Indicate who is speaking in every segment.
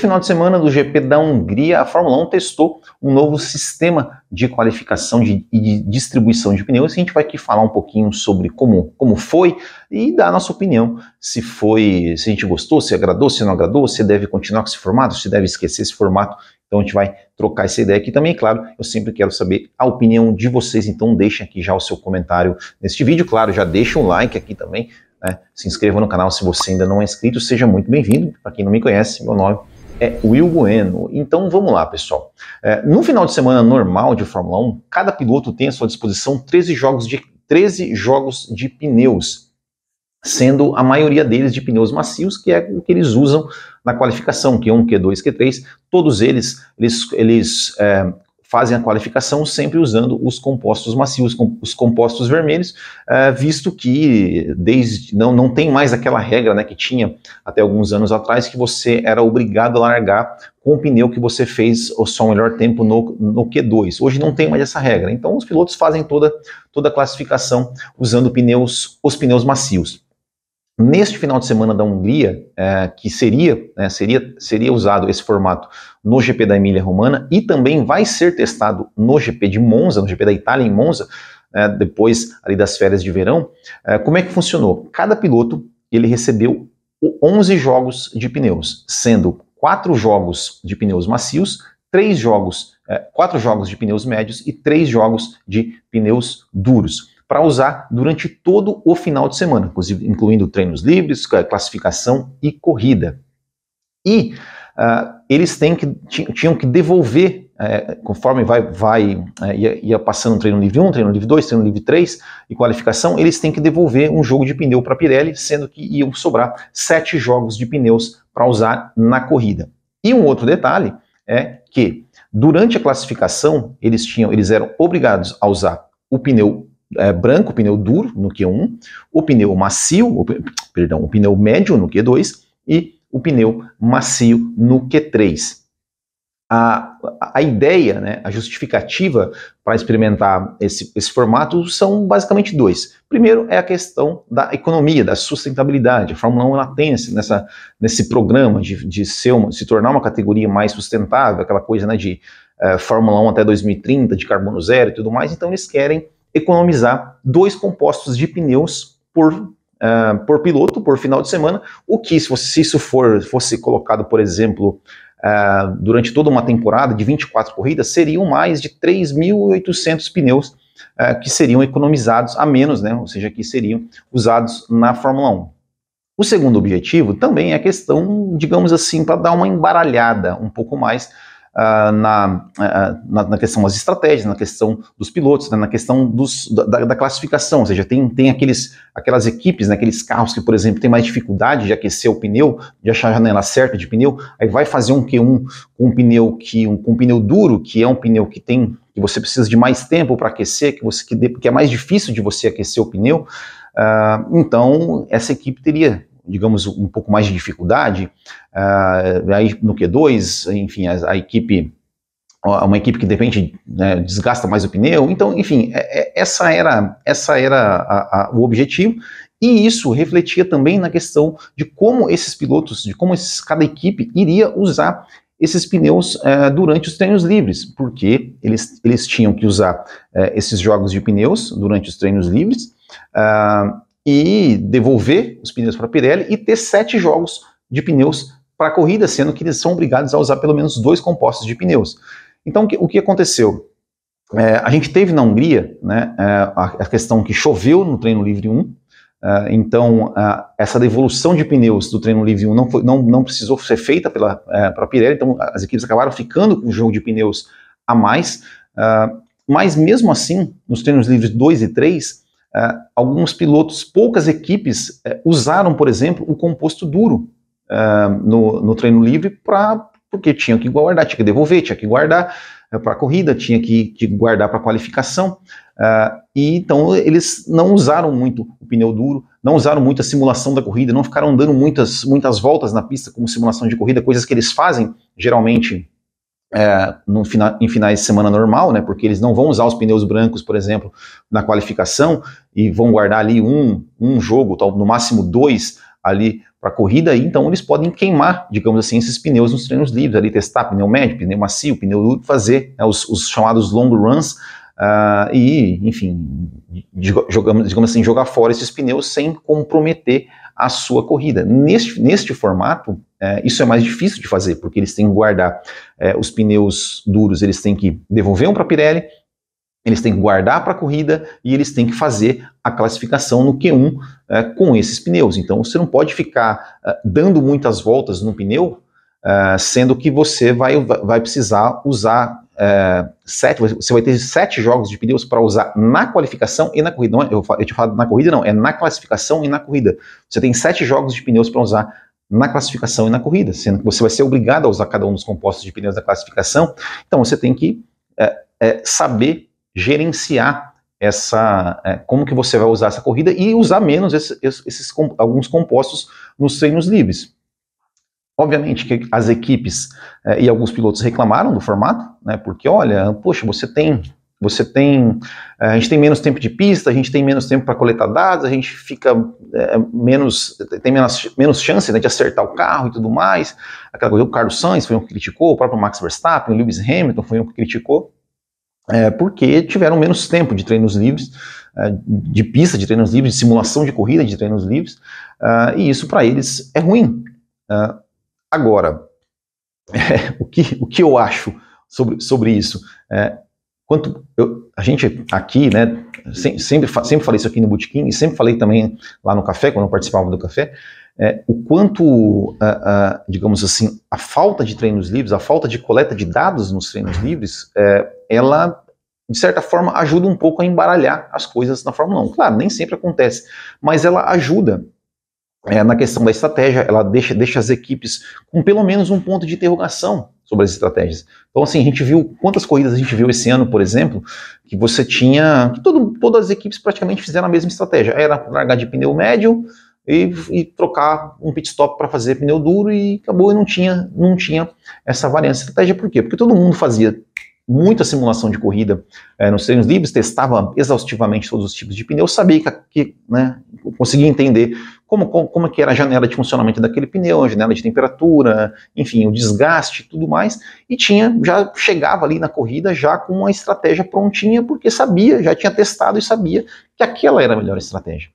Speaker 1: final de semana do GP da Hungria, a Fórmula 1 testou um novo sistema de qualificação e de, distribuição de pneus. a gente vai aqui falar um pouquinho sobre como, como foi e dar a nossa opinião se foi, se a gente gostou, se agradou, se não agradou, se deve continuar com esse formato, se deve esquecer esse formato. Então a gente vai trocar essa ideia aqui também. Claro, eu sempre quero saber a opinião de vocês, então deixem aqui já o seu comentário neste vídeo. Claro, já deixa um like aqui também. Né? se inscreva no canal se você ainda não é inscrito, seja muito bem-vindo. Para quem não me conhece, meu nome é Will Bueno. Então vamos lá, pessoal. É, no final de semana normal de Fórmula 1, cada piloto tem à sua disposição 13 jogos de, 13 jogos de pneus sendo a maioria deles de pneus macios, que é o que eles usam na qualificação, Q1, Q2, Q3, todos eles, eles, eles é, fazem a qualificação sempre usando os compostos macios, com, os compostos vermelhos, é, visto que desde não, não tem mais aquela regra né, que tinha até alguns anos atrás, que você era obrigado a largar com o pneu que você fez o seu melhor tempo no, no Q2. Hoje não tem mais essa regra, então os pilotos fazem toda, toda a classificação usando pneus, os pneus macios. Neste final de semana da Hungria, é, que seria, né, seria, seria usado esse formato no GP da Emília-Romana e também vai ser testado no GP de Monza, no GP da Itália em Monza, é, depois ali das férias de verão, é, como é que funcionou? Cada piloto ele recebeu 11 jogos de pneus, sendo quatro jogos de pneus macios, três jogos, é, quatro jogos de pneus médios e três jogos de pneus duros para usar durante todo o final de semana, incluindo treinos livres, classificação e corrida. E uh, eles têm que, tinham que devolver eh, conforme vai, vai é, ia, ia, passando treino livre 1, treino livre 2, treino livre 3 e qualificação, eles têm que devolver um jogo de pneu para a Pirelli, sendo que iam sobrar sete jogos de pneus para usar na corrida. E um outro detalhe é que durante a classificação eles tinham, eles eram obrigados a usar o pneu é, branco, pneu duro no Q1, o pneu macio, o, perdão, o pneu médio no Q2 e o pneu macio no Q3. A, a ideia, né, a justificativa para experimentar esse, esse formato são basicamente dois. Primeiro é a questão da economia, da sustentabilidade. A Fórmula 1 ela tem esse, nessa, nesse programa de, de ser uma, se tornar uma categoria mais sustentável, aquela coisa né, de uh, Fórmula 1 até 2030, de carbono zero e tudo mais, então eles querem economizar dois compostos de pneus por, uh, por piloto, por final de semana, o que, se, se isso for, fosse colocado, por exemplo, uh, durante toda uma temporada de 24 corridas, seriam mais de 3.800 pneus uh, que seriam economizados a menos, né? ou seja, que seriam usados na Fórmula 1. O segundo objetivo também é a questão, digamos assim, para dar uma embaralhada um pouco mais ah, na, ah, ah, na, na, questão das estratégias, na questão dos pilotos, né, na questão dos, da, da, classificação, ou seja, tem, tem aqueles, aquelas equipes, né, aqueles carros que, por exemplo, tem mais dificuldade de aquecer o pneu, de achar a janela certa de pneu, aí vai fazer um Q1 com um pneu que um, com um pneu duro, que é um pneu que tem que você precisa de mais tempo para aquecer, que você que, que é mais difícil de você aquecer o pneu. então, essa equipe teria digamos, um pouco mais de dificuldade, uh, aí no Q2, enfim, a, a equipe uma equipe que de repente né, desgasta mais o pneu. Então, enfim, é, é, essa era, essa era a, a, o objetivo. E isso refletia também na questão de como esses pilotos, de como esses, cada equipe iria usar esses pneus é, durante os treinos livres, porque eles, eles tinham que usar esses jogos de pneus durante os treinos livres. Uh, e devolver os pneus para a Pirelli e ter sete jogos de pneus para a corrida, sendo que eles são obrigados a usar pelo menos dois compostos de pneus. Então, o que aconteceu? É, a gente teve na Hungria né, é, a questão que choveu no treino livre 1, é, então essa devolução de pneus do treino livre 1 não, foi, não, não precisou ser feita pela uh, Pirelli, então as equipes acabaram ficando com o jogo de pneus a mais, mas mesmo assim, nos treinos livres 2 e 3, Uh, alguns pilotos, poucas equipes uh, usaram, por exemplo, o composto duro uh, no, no, treino livre para porque tinha que guardar, tinha que devolver, tinha que guardar para a corrida, tinha que, que guardar para a qualificação. e então eles não usaram muito o pneu duro, não usaram muito a simulação da corrida, não ficaram dando muitas, muitas voltas na pista como simulação de corrida, coisas que eles fazem geralmente é, no final, em finais de semana normal, né? Porque eles não vão usar os pneus brancos, por exemplo, na qualificação e vão guardar ali um, um jogo, tal, no máximo dois ali para a corrida, e então eles podem queimar, digamos assim, esses pneus nos treinos livres, ali testar pneu médio, pneu macio, pneu duro, fazer né, os, os, chamados long runs uh, e, enfim, jogamos, digamos assim, jogar fora esses pneus sem comprometer a sua corrida. Neste, neste formato, é, isso é mais difícil de fazer, porque eles têm que guardar é, os pneus duros, eles têm que devolver um para a Pirelli, eles têm que guardar para a corrida e eles têm que fazer a classificação no Q1 é, com esses pneus. Então você não pode ficar é, dando muitas voltas no pneu, é, sendo que você vai, vai precisar usar é, sete, você vai ter sete jogos de pneus para usar na qualificação e na corrida. Não, é, eu, eu te falo na corrida, não, é na classificação e na corrida. Você tem sete jogos de pneus para usar na classificação e na corrida, sendo que você vai ser obrigado a usar cada um dos compostos de pneus da classificação. Então você tem que é, é, saber gerenciar essa é, como que você vai usar essa corrida e usar menos esses, alguns compostos nos treinos livres. Obviamente que as equipes é, e alguns pilotos reclamaram do formato, né? Porque olha, poxa, você tem você tem, eh, a gente tem menos tempo de pista, a gente tem menos tempo para coletar dados, a gente fica é, menos, tem menos, menos chance né, de acertar o carro e tudo mais. Aquela coisa, o Carlos Sainz foi um que criticou, o próprio Max Verstappen, o Lewis Hamilton foi um que criticou, é, porque tiveram menos tempo de treinos livres, é, de pista, de treinos livres, de simulação de corrida, de treinos livres, e isso para eles é ruim. agora, o, que, o que eu acho sobre, sobre isso? É, Quanto eu, a gente aqui, né, sempre, sempre falei isso aqui no Botequim e sempre falei também lá no café, quando eu participava do café, é, o quanto, uh, uh, digamos assim, a falta de treinos livres, a falta de coleta de dados nos treinos uhum. livres, é, ela, de certa forma, ajuda um pouco a embaralhar as coisas na Fórmula 1. Claro, nem sempre acontece, mas ela ajuda. É, na questão da estratégia, ela deixa, deixa as equipes com pelo menos um ponto de interrogação sobre as estratégias. Então, assim, a gente viu quantas corridas a gente viu esse ano, por exemplo, que você tinha. Que todo, todas as equipes praticamente fizeram a mesma estratégia. Era largar de pneu médio e, e trocar um pit stop para fazer pneu duro e acabou e não tinha, não tinha essa variante de estratégia. Por quê? Porque todo mundo fazia muita simulação de corrida é, nos treinos livres, testava exaustivamente todos os tipos de pneu, sabia que, que né, conseguia entender como, como, como é que era a janela de funcionamento daquele pneu, a janela de temperatura, enfim, o desgaste tudo mais, e tinha, já chegava ali na corrida já com uma estratégia prontinha, porque sabia, já tinha testado e sabia que aquela era a melhor estratégia.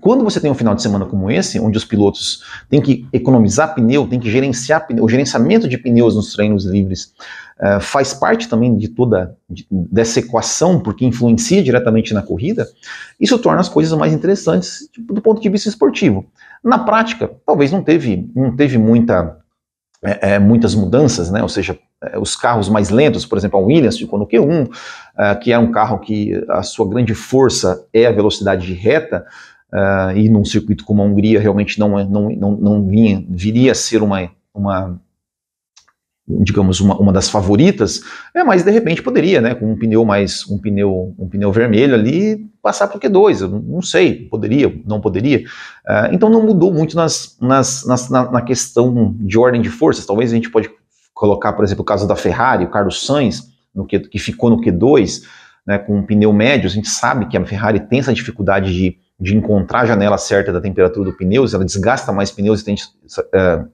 Speaker 1: Quando você tem um final de semana como esse, onde os pilotos têm que economizar pneu, têm que gerenciar pneu, o gerenciamento de pneus nos treinos livres uh, faz parte também de toda de, dessa equação, porque influencia diretamente na corrida, isso torna as coisas mais interessantes tipo, do ponto de vista esportivo. Na prática, talvez não teve, não teve muita, é, é, muitas mudanças, né? ou seja, os carros mais lentos, por exemplo, a Williams ficou no Q1, uh, que é um carro que a sua grande força é a velocidade de reta, uh, e num circuito como a Hungria realmente não, é, não, não, não vinha, viria a ser uma, uma digamos uma, uma das favoritas, é, mas de repente poderia, né, com um pneu mais um pneu um pneu vermelho ali passar para o Q2, eu não sei, poderia, não poderia. Uh, então não mudou muito nas, nas, nas na, na, questão de ordem de forças. Talvez a gente pode colocar, por exemplo, o caso da Ferrari, o Carlos Sainz, no que, que ficou no Q2, né, com um pneu médio. A gente sabe que a Ferrari tem essa dificuldade de de encontrar a janela certa da temperatura do se ela desgasta mais pneus e tem é,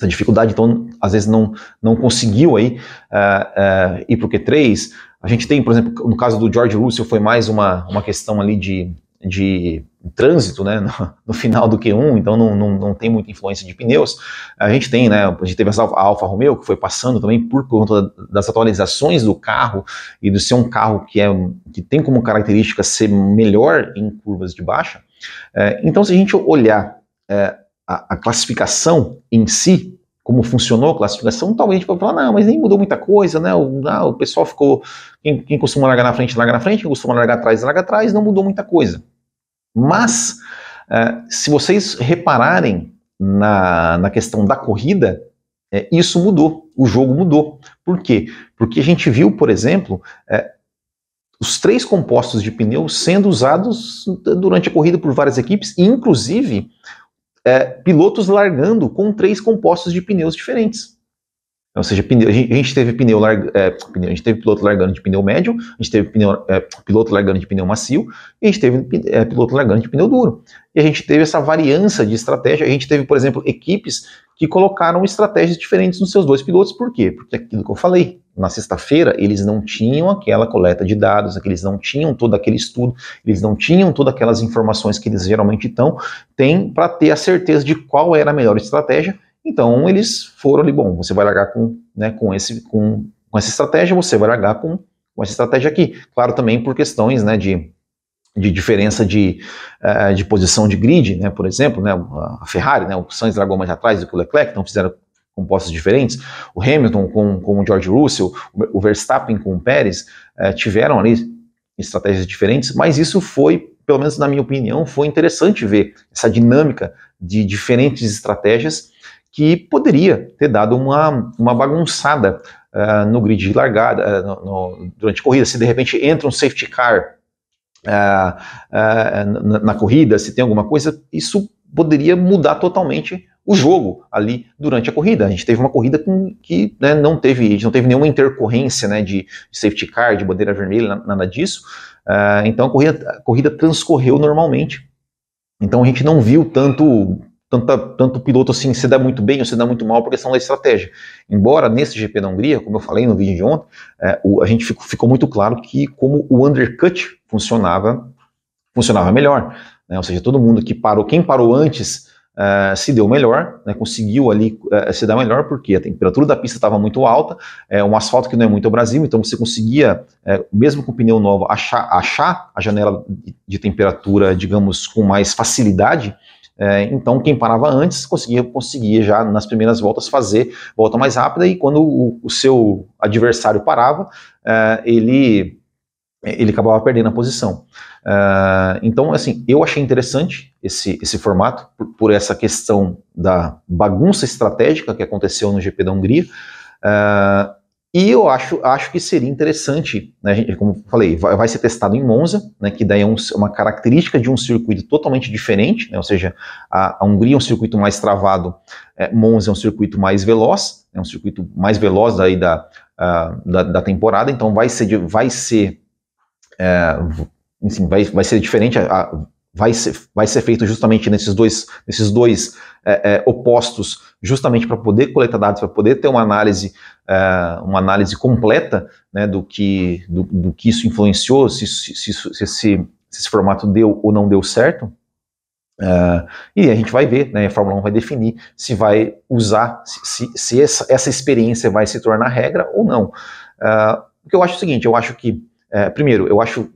Speaker 1: essa dificuldade, então às vezes não, não conseguiu aí é, é, ir para o Q3. A gente tem, por exemplo, no caso do George Russell foi mais uma, uma questão ali de, de trânsito, né, no, no, final do Q1, então não, não, não tem muita influência de pneus. A gente tem, né, a gente teve a Alfa Romeo, que foi passando também por conta das atualizações do carro e de ser um carro que, é, que tem como característica ser melhor em curvas de baixa. É, então, se a gente olhar é, a, a classificação em si, como funcionou a classificação, talvez a gente pode falar, não, mas nem mudou muita coisa, né? O, não, ah, o pessoal ficou. Quem, quem costuma largar na frente, larga na frente, quem costuma largar atrás, larga atrás, não mudou muita coisa. Mas, eh, se vocês repararem na, na questão da corrida, eh, isso mudou, o jogo mudou. Por quê? Porque a gente viu, por exemplo, eh, os três compostos de pneu sendo usados durante a corrida por várias equipes, inclusive é, pilotos largando com três compostos de pneus diferentes. Ou seja, pneu, a, gente, a gente teve pneu, larga, é, pneu, a gente teve piloto largando de pneu médio, a gente teve pneu, é, piloto largando de pneu macio, e a gente teve é, piloto largando de pneu duro. E a gente teve essa variança de estratégia. A gente teve, por exemplo, equipes que colocaram estratégias diferentes nos seus dois pilotos. Por quê? Porque aquilo que eu falei, na sexta-feira, eles não tinham aquela coleta de dados, eles não tinham todo aquele estudo, eles não tinham todas aquelas informações que eles geralmente têm para ter a certeza de qual era a melhor estratégia então eles foram ali, bom, você vai largar com, né, com, esse, com, com essa estratégia, você vai largar com, com essa estratégia aqui. Claro, também por questões né, de, de diferença de, uh, de posição de grid, né, por exemplo, né, a Ferrari, né, o Sainz largou mais atrás do que o Leclerc, então fizeram compostas diferentes. O Hamilton com, com o George Russell, o Verstappen com o Pérez, uh, tiveram ali estratégias diferentes, mas isso foi, pelo menos na minha opinião, foi interessante ver essa dinâmica de diferentes estratégias que poderia ter dado uma, uma bagunçada uh, no grid de largada, uh, no, no, durante a corrida. Se de repente entra um safety car uh, eh, na, na corrida, se tem alguma coisa, isso poderia mudar totalmente o jogo ali durante a corrida. A gente teve uma corrida com, que né, não teve não teve nenhuma intercorrência né, de, safety car, de bandeira vermelha, nada disso. Uh, então a corrida, a corrida transcorreu normalmente. Então a gente não viu tanto tanto tanto piloto assim se dá muito bem ou se dá muito mal por questão da estratégia. Embora nesse GP da Hungria, como eu falei no vídeo de ontem, é, o, a gente ficou, ficou, muito claro que como o undercut funcionava, funcionava melhor. Né? Ou seja, todo mundo que parou, quem parou antes é, se deu melhor, né, conseguiu ali é, se dar melhor, porque a temperatura da pista estava muito alta, é um asfalto que não é muito o Brasil, então você conseguia, é, mesmo com pneu novo, achar, achar a janela de temperatura, digamos, com mais facilidade, é, então, quem parava antes conseguia, conseguia já nas primeiras voltas fazer volta mais rápida, e quando o, o seu adversário parava, é, ele, ele acabava perdendo a posição. É, então, assim, eu achei interessante esse, esse formato, por, por, essa questão da bagunça estratégica que aconteceu no GP da Hungria. É, e eu acho, acho que seria interessante, né, como falei, vai, vai, ser testado em Monza, né, que daí é um, uma característica de um circuito totalmente diferente, né, ou seja, a, a, Hungria é um circuito mais travado, é, Monza é um circuito mais veloz, é um circuito mais veloz daí da, da, da, temporada, então vai ser, vai ser é, enfim, vai, vai ser diferente a, vai ser, vai ser feito justamente nesses dois, nesses dois é, é, opostos, justamente para poder coletar dados, para poder ter uma análise, é, uma análise completa né, do, que, do, do, que isso influenciou, se, se, se, se, esse, se esse formato deu ou não deu certo. É, e a gente vai ver, né, a Fórmula 1 vai definir se vai usar, se, se essa, essa, experiência vai se tornar regra ou não. É, o que eu acho é o seguinte, eu acho que, é, primeiro, eu acho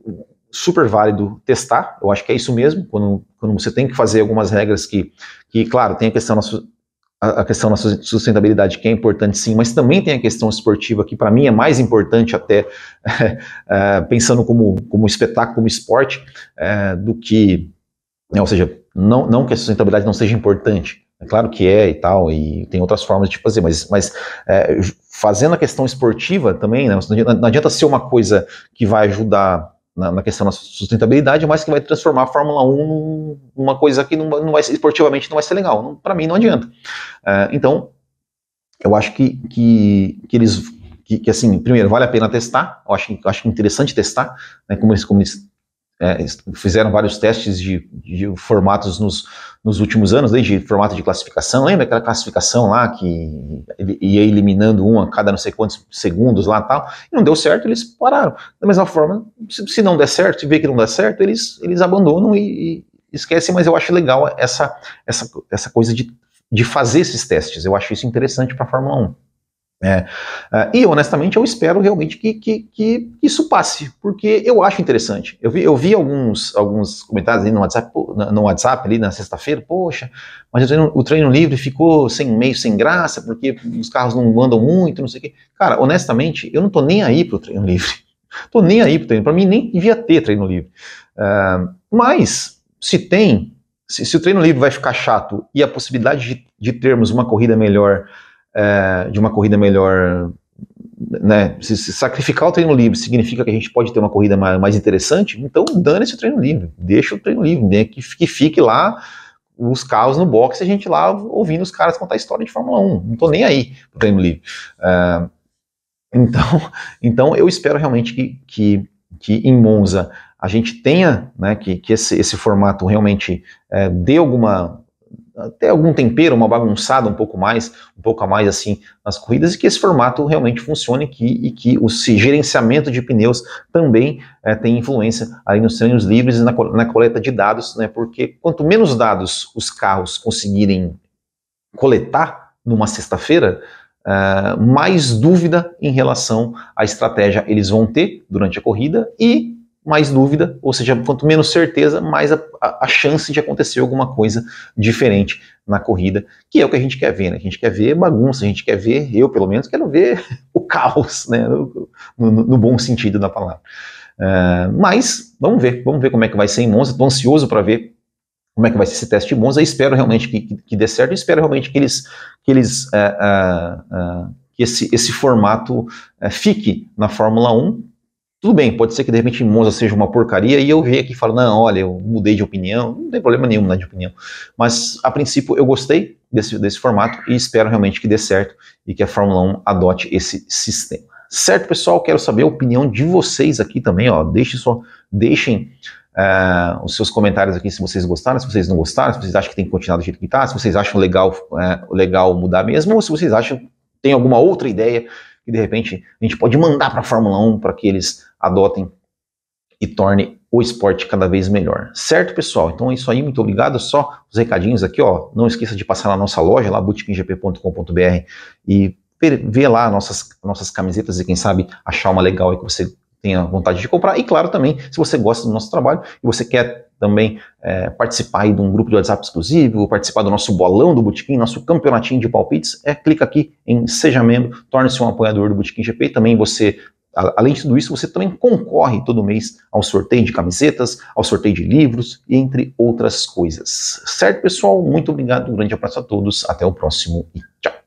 Speaker 1: super válido testar, eu acho que é isso mesmo, quando, quando você tem que fazer algumas regras que, que claro, tem a questão da, a questão da sustentabilidade que é importante sim, mas também tem a questão esportiva que para mim é mais importante até é, pensando como, como espetáculo, como esporte, é, do que, né, ou seja, não, não que a sustentabilidade não seja importante, é claro que é e tal, e tem outras formas de fazer, mas, mas é, fazendo a questão esportiva também, né, não adianta ser uma coisa que vai ajudar na, na, questão da sustentabilidade, mas que vai transformar a Fórmula 1 numa coisa que não, não vai, esportivamente não vai ser legal. Para mim, não adianta. Uh, então, eu acho que, que, que eles. Que, que, assim, primeiro, vale a pena testar, eu acho, eu acho interessante testar, né, como, eles, como eles é, fizeram vários testes de, de formatos nos, nos, últimos anos, desde formato de classificação, lembra aquela classificação lá que ia eliminando um a cada não sei quantos segundos lá tal, e não deu certo, eles pararam. Da mesma forma, se, se não der certo, se vê que não dá certo, eles, eles abandonam e, e esquecem, mas eu acho legal essa, essa, essa coisa de, de fazer esses testes, eu acho isso interessante para a Fórmula 1. É, e honestamente eu espero realmente que, que, que, isso passe, porque eu acho interessante. Eu vi, eu vi alguns, alguns comentários ali no WhatsApp, no WhatsApp ali na sexta-feira, poxa, mas o treino, o treino, livre ficou sem meio, sem graça, porque os carros não andam muito, não sei o quê. Cara, honestamente, eu não tô nem aí pro treino livre. Tô nem aí pro treino. Para mim nem devia ter treino livre. Uh, mas se tem, se, se, o treino livre vai ficar chato e a possibilidade de, de termos uma corrida melhor é, de uma corrida melhor, né? Se, se, sacrificar o treino livre significa que a gente pode ter uma corrida mais, mais interessante, então dane esse treino livre, deixa o treino livre, né? que, que fique lá os carros no box e a gente lá ouvindo os caras contar a história de Fórmula 1. Não tô nem aí pro treino livre. É, então, então eu espero realmente que, que, que em Monza a gente tenha, né, que, que esse, esse formato realmente é, dê alguma até algum tempero, uma bagunçada um pouco mais, um pouco a mais assim nas corridas, e que esse formato realmente funcione que, e que o gerenciamento de pneus também é, eh, tem influência aí nos treinos livres e na, na coleta de dados, né? Porque quanto menos dados os carros conseguirem coletar numa sexta-feira, Uh, mais dúvida em relação à estratégia eles vão ter durante a corrida e mais dúvida, ou seja, quanto menos certeza, mais a, a, chance de acontecer alguma coisa diferente na corrida, que é o que a gente quer ver, né? A gente quer ver bagunça, a gente quer ver, eu pelo menos quero ver o caos, né? No, no, no bom sentido da palavra. Uh, mas vamos ver, vamos ver como é que vai ser em Monza. Estou ansioso para ver como é que vai ser esse teste de Monza. espero realmente que, que, que dê certo, espero realmente que eles, que eles uh, uh, que esse, esse formato fique na Fórmula 1 tudo bem, pode ser que de repente Monza seja uma porcaria e eu venha aqui e falo, não, olha, eu mudei de opinião, não tem problema nenhum mudar né, de opinião. Mas a princípio eu gostei desse, desse formato e espero realmente que dê certo e que a Fórmula 1 adote esse sistema. Certo, pessoal? Quero saber a opinião de vocês aqui também, ó. Deixem só, deixem uh, os seus comentários aqui se vocês gostaram, se vocês não gostaram, se vocês acham que tem que continuar do jeito que está, se vocês acham legal, uh, legal mudar mesmo, ou se vocês acham tem alguma outra ideia que de repente a gente pode mandar para a Fórmula 1 para que eles adotem e torne o esporte cada vez melhor. Certo, pessoal? Então é isso aí, muito obrigado. Só os recadinhos aqui, ó. Não esqueça de passar na nossa loja, lá bootkinggp.com.br e ver lá nossas, nossas camisetas e quem sabe achar uma legal aí que você tenha vontade de comprar. E claro também, se você gosta do nosso trabalho e você quer também é, participar de um grupo de WhatsApp exclusivo, participar do nosso bolão do Botequim, nosso campeonatinho de palpites, é clica aqui em Seja Membro, torne-se um apoiador do Botequim GP. Também você, a, além de tudo isso, você também concorre todo mês ao sorteio de camisetas, ao sorteio de livros, entre outras coisas. Certo, pessoal? Muito obrigado, um grande abraço a todos, até o próximo e tchau!